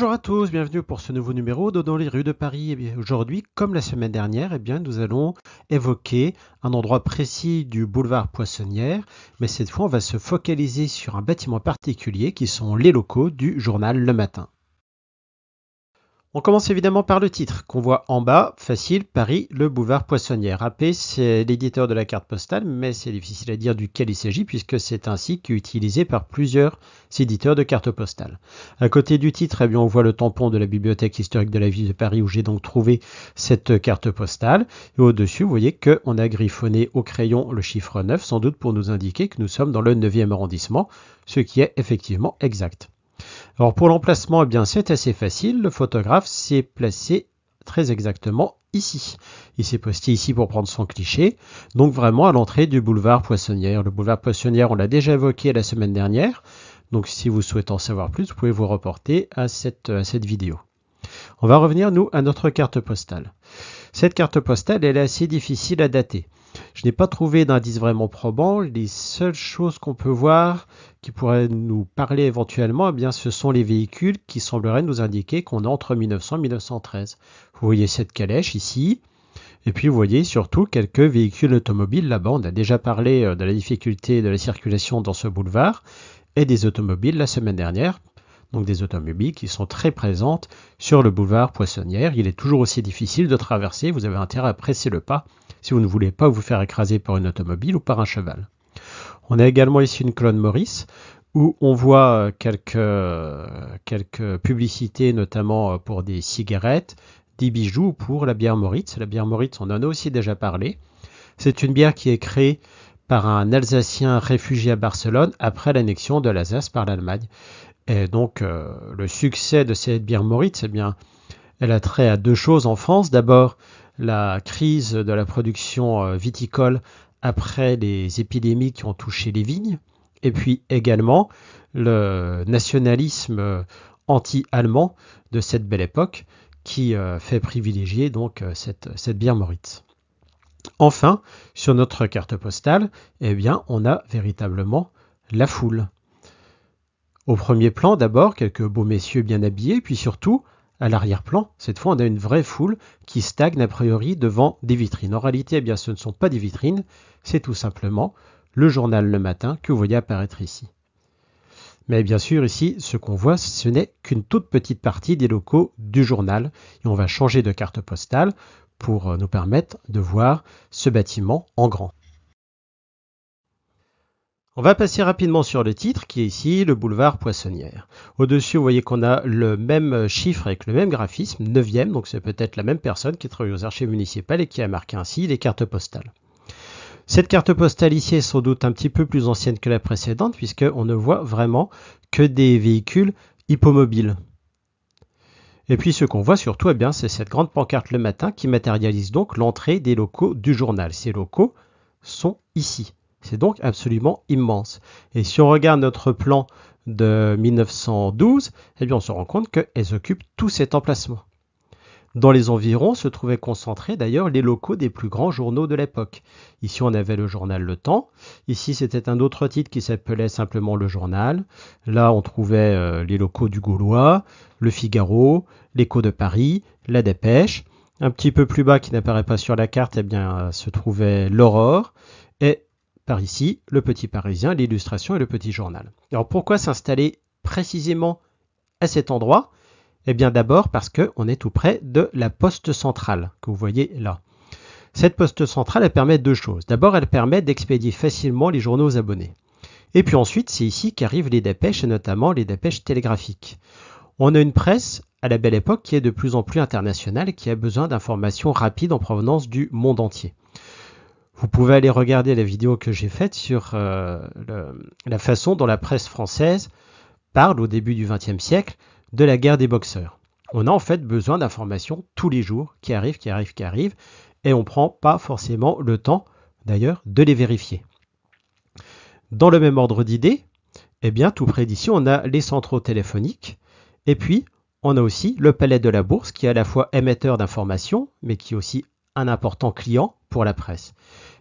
Bonjour à tous, bienvenue pour ce nouveau numéro de Dans les rues de Paris. Eh aujourd'hui, comme la semaine dernière, eh bien, nous allons évoquer un endroit précis du boulevard Poissonnière, mais cette fois, on va se focaliser sur un bâtiment particulier qui sont les locaux du journal Le Matin. On commence évidemment par le titre qu'on voit en bas, facile, Paris, le boulevard Poissonnière. AP, c'est l'éditeur de la carte postale, mais c'est difficile à dire duquel il s'agit puisque c'est un site qui est utilisé par plusieurs éditeurs de cartes postales. À côté du titre, eh bien, on voit le tampon de la bibliothèque historique de la ville de Paris où j'ai donc trouvé cette carte postale. Et au-dessus, vous voyez qu'on a griffonné au crayon le chiffre 9, sans doute pour nous indiquer que nous sommes dans le 9e arrondissement, ce qui est effectivement exact. Alors pour l'emplacement, eh bien c'est assez facile. Le photographe s'est placé très exactement ici. Il s'est posté ici pour prendre son cliché, donc vraiment à l'entrée du boulevard Poissonnière. Le boulevard Poissonnière, on l'a déjà évoqué la semaine dernière, donc si vous souhaitez en savoir plus, vous pouvez vous reporter à cette, vidéo. On va revenir, nous, à notre carte postale. Cette carte postale, elle est assez difficile à dater. Je n'ai pas trouvé d'indice vraiment probant. Les seules choses qu'on peut voir qui pourraient nous parler éventuellement, eh bien, ce sont les véhicules qui sembleraient nous indiquer qu'on est entre 1900 et 1913. Vous voyez cette calèche ici. Et puis vous voyez surtout quelques véhicules automobiles là-bas. On a déjà parlé euh, de la difficulté de la circulation dans ce boulevard et des automobiles la semaine dernière donc des automobiles qui sont très présentes sur le boulevard Poissonnière. Il est toujours aussi difficile de traverser, vous avez intérêt à presser le pas si vous ne voulez pas vous faire écraser par une automobile ou par un cheval. On a également ici une colonne Maurice où on voit quelques, quelques publicités, notamment pour des cigarettes, des bijoux pour la bière Moritz. La bière Moritz, on en a aussi déjà parlé. C'est une bière qui est créée par un Alsacien réfugié à Barcelone après l'annexion de l'Alsace par l'Allemagne. Et donc, euh, le succès de cette bière Moritz, eh bien, elle a trait à deux choses en France. D'abord, la crise de la production euh, viticole après les épidémies qui ont touché les vignes, et puis également le nationalisme euh, anti-allemand de cette belle époque qui fait privilégier donc cette, cette bière Moritz. Enfin, sur notre carte postale, eh bien, on a véritablement la foule. Au premier plan, d'abord, quelques beaux messieurs bien habillés, puis surtout, à l'arrière-plan, cette fois, on a une vraie foule qui stagne a priori devant des vitrines. En réalité, eh bien, ce ne sont pas des vitrines, c'est tout simplement le journal le matin que vous voyez apparaître ici. Mais bien sûr, ici, ce qu'on voit, ce n'est qu'une toute petite partie des locaux du journal. Et on va changer de carte postale pour euh, nous permettre de voir ce bâtiment en grand. On va passer rapidement sur le titre qui est ici, le boulevard Poissonnière. Au-dessus, vous voyez qu'on a le même chiffre avec le même graphisme, 9e, donc c'est peut-être la même personne qui travaille aux archives municipales et qui a marqué ainsi les cartes postales. Cette carte postale ici est sans doute un petit peu plus ancienne que la précédente puisqu'on ne voit vraiment que des véhicules hippomobiles. Et puis ce qu'on voit surtout, eh bien, c'est cette grande pancarte le matin qui matérialise donc l'entrée des locaux du journal. Ces locaux sont ici. C'est donc absolument immense. Et si on regarde notre plan de 1912, eh bien on se rend compte qu'elles occupent tout cet emplacement. Dans les environs se trouvaient concentrés d'ailleurs les locaux des plus grands journaux de l'époque. Ici on avait le journal Le Temps, ici c'était un autre titre qui s'appelait simplement Le Journal, là on trouvait euh, les locaux du Gaulois, Le Figaro, l'Écho de Paris, La Dépêche. Un petit peu plus bas qui n'apparaît pas sur la carte, eh bien euh, se trouvait l'Aurore. Et par ici, le Petit Parisien, l'Illustration et le Petit Journal. Alors pourquoi s'installer précisément à cet endroit Eh bien d'abord parce qu'on est tout près de la poste centrale que vous voyez là. Cette poste centrale, elle permet deux choses. D'abord, elle permet d'expédier facilement les journaux aux abonnés. Et puis ensuite, c'est ici qu'arrivent les dépêches, et notamment les dépêches télégraphiques. On a une presse à la belle époque qui est de plus en plus internationale, qui a besoin d'informations rapides en provenance du monde entier. Vous pouvez aller regarder la vidéo que j'ai faite sur euh, la façon dont la presse française parle au début du XXe siècle de la guerre des boxeurs. On a en fait besoin d'informations tous les jours qui arrivent, qui arrivent, qui arrivent, et on ne prend pas forcément le temps d'ailleurs de les vérifier. Dans le même ordre d'idées, eh bien tout près d'ici, on a les centraux téléphoniques, et puis on a aussi le palais de la bourse qui est à la fois émetteur d'informations, mais qui est aussi un important client pour la presse.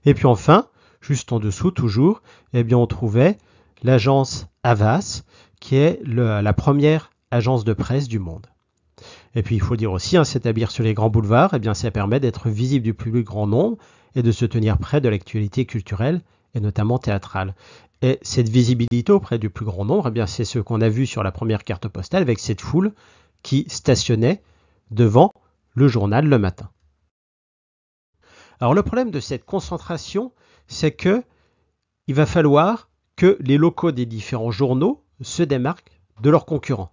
Et puis enfin, juste en dessous toujours, eh bien on trouvait l'agence Avas, qui est la première agence de presse du monde. Et puis il faut dire aussi, hein, s'établir sur les grands boulevards, eh bien ça permet d'être visible du plus grand nombre et de se tenir près de l'actualité culturelle et notamment théâtrale. Et cette visibilité auprès du plus grand nombre, eh bien c'est ce qu'on a vu sur la première carte postale avec cette foule qui stationnait devant le journal le matin. Alors le problème de cette concentration, c'est que il va falloir que les locaux des différents journaux se démarquent de leurs concurrents.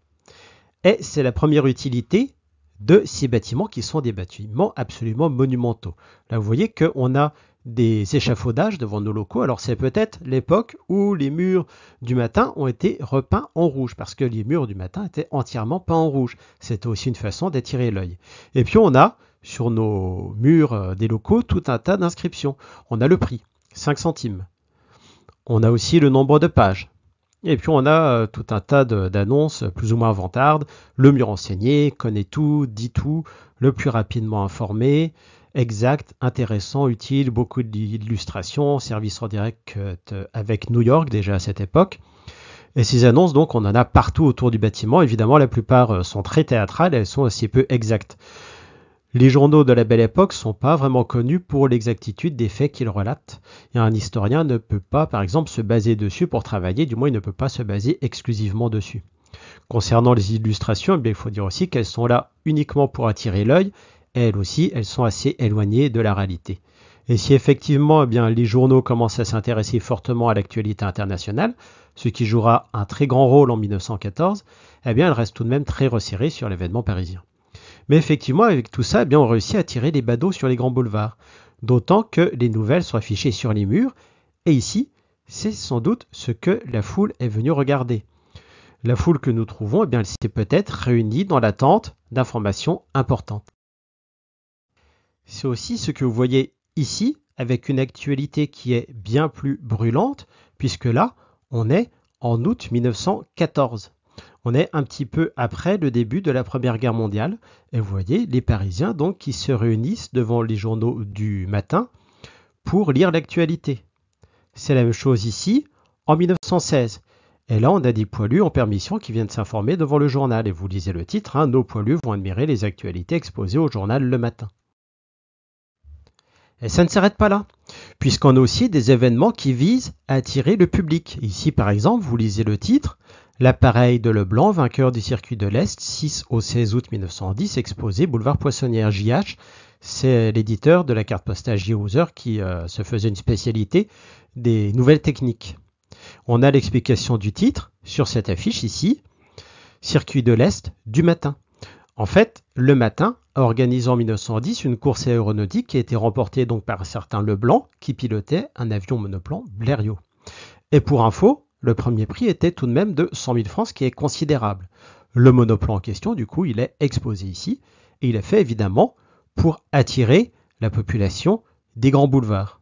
Et c'est la première utilité de ces bâtiments qui sont des bâtiments absolument monumentaux. Là, vous voyez qu'on a des échafaudages devant nos locaux. Alors c'est peut-être l'époque où les murs du matin ont été repeints en rouge, parce que les murs du matin étaient entièrement peints en rouge. C'était aussi une façon d'attirer l'œil. Et puis on a sur nos murs euh, des locaux tout un tas d'inscriptions. On a le prix, 5 centimes. On a aussi le nombre de pages. Et puis on a euh, tout un tas d'annonces plus ou moins vantardes. Le mur enseigné, connaît tout, dit tout, le plus rapidement informé, exact, intéressant, utile, beaucoup d'illustrations, service en direct euh, avec New York déjà à cette époque. Et ces annonces, donc, on en a partout autour du bâtiment. Évidemment, la plupart sont très théâtrales, elles sont assez peu exactes. Les journaux de la Belle Époque sont pas vraiment connus pour l'exactitude des faits qu'ils relatent, et un historien ne peut pas, par exemple, se baser dessus pour travailler, du moins il ne peut pas se baser exclusivement dessus. Concernant les illustrations, eh il faut dire aussi qu'elles sont là uniquement pour attirer l'œil, elles aussi, elles sont assez éloignées de la réalité. Et si effectivement eh les journaux commencent à s'intéresser fortement à l'actualité internationale, ce qui jouera un très grand rôle en 1914, eh bien, restent tout de même très resserrées sur l'événement parisien. Mais effectivement, avec tout ça, eh bien, on réussit à tirer des badauds sur les grands boulevards. D'autant que les nouvelles sont affichées sur les murs. Et ici, c'est sans doute ce que la foule est venue regarder. La foule que nous trouvons, eh bien, elle s'est peut-être réunie dans l'attente d'informations importantes. C'est aussi ce que vous voyez ici, avec une actualité qui est bien plus brûlante, puisque là, on est en août 1914. On est un petit peu après le début de la Première Guerre mondiale. Et vous voyez les Parisiens donc qui se réunissent devant les journaux du matin pour lire l'actualité. C'est la même chose ici, en 1916. Et là, on a des poilus en permission qui viennent s'informer devant le journal. Et vous lisez le titre, hein, nos poilus vont admirer les actualités exposées au journal le matin. Et ça ne s'arrête pas là, puisqu'on a aussi des événements qui visent à attirer le public. Ici, par exemple, vous lisez le titre, L'appareil de Leblanc, vainqueur du circuit de l'Est, 6 au 16 août 1910, exposé boulevard Poissonnière JH. C'est l'éditeur de la carte postale j qui euh, se faisait une spécialité des nouvelles techniques. On a l'explication du titre sur cette affiche ici, Circuit de l'Est du matin. En fait, le matin a organisé en 1910 une course aéronautique qui a été remportée donc par un certain Leblanc qui pilotait un avion monoplan Blériot. Et pour info, le premier prix était tout de même de 100 000 francs, ce qui est considérable. Le monoplan en question, du coup, il est exposé ici, et il est fait évidemment pour attirer la population des grands boulevards.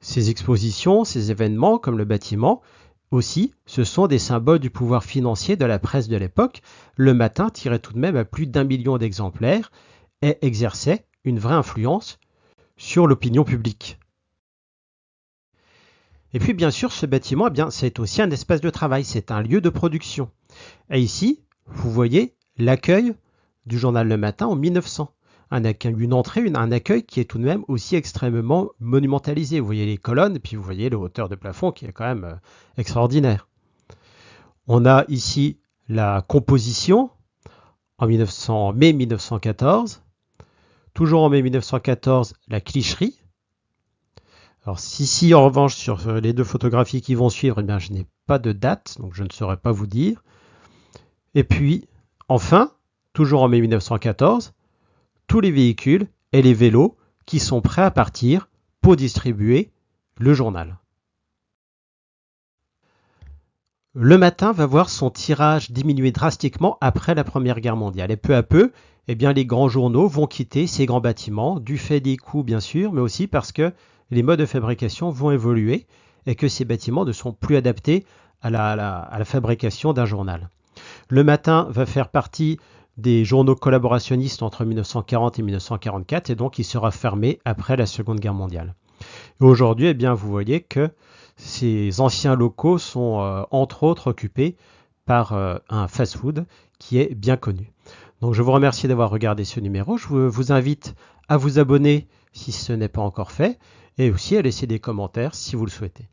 Ces expositions, ces événements, comme le bâtiment, aussi, ce sont des symboles du pouvoir financier de la presse de l'époque. Le matin tirait tout de même à plus d'un million d'exemplaires et exerçait une vraie influence sur l'opinion publique. Et puis bien sûr, ce bâtiment, eh bien, c'est aussi un espace de travail, c'est un lieu de production. Et ici, vous voyez l'accueil du journal Le Matin en 1900. une entrée, un accueil qui est tout de même aussi extrêmement monumentalisé. Vous voyez les colonnes, puis vous voyez le hauteur de plafond qui est quand même euh, extraordinaire. On a ici la composition en mai 1914. Toujours en mai 1914, la clicherie alors si, si en revanche sur euh, les deux photographies qui vont suivre, eh je n'ai pas de date, donc je ne saurais pas vous dire. Et puis, enfin, toujours en mai 1914, tous les véhicules et les vélos qui sont prêts à partir pour distribuer le journal. Le matin va voir son tirage diminuer drastiquement après la Première Guerre mondiale. Et peu à peu, eh bien, les grands journaux vont quitter ces grands bâtiments, du fait des coûts bien sûr, mais aussi parce que les modes de fabrication vont évoluer et que ces bâtiments ne sont plus adaptés à la, fabrication d'un journal. Le matin va faire partie des journaux collaborationnistes entre 1940 et 1944 et donc il sera fermé après la Seconde Guerre mondiale. Aujourd'hui, eh bien, vous voyez que ces anciens locaux sont euh, entre autres occupés par euh, un fast-food qui est bien connu. Donc je vous remercie d'avoir regardé ce numéro. Je vous invite à vous abonner si ce n'est pas encore fait et aussi à laisser des commentaires si vous le souhaitez.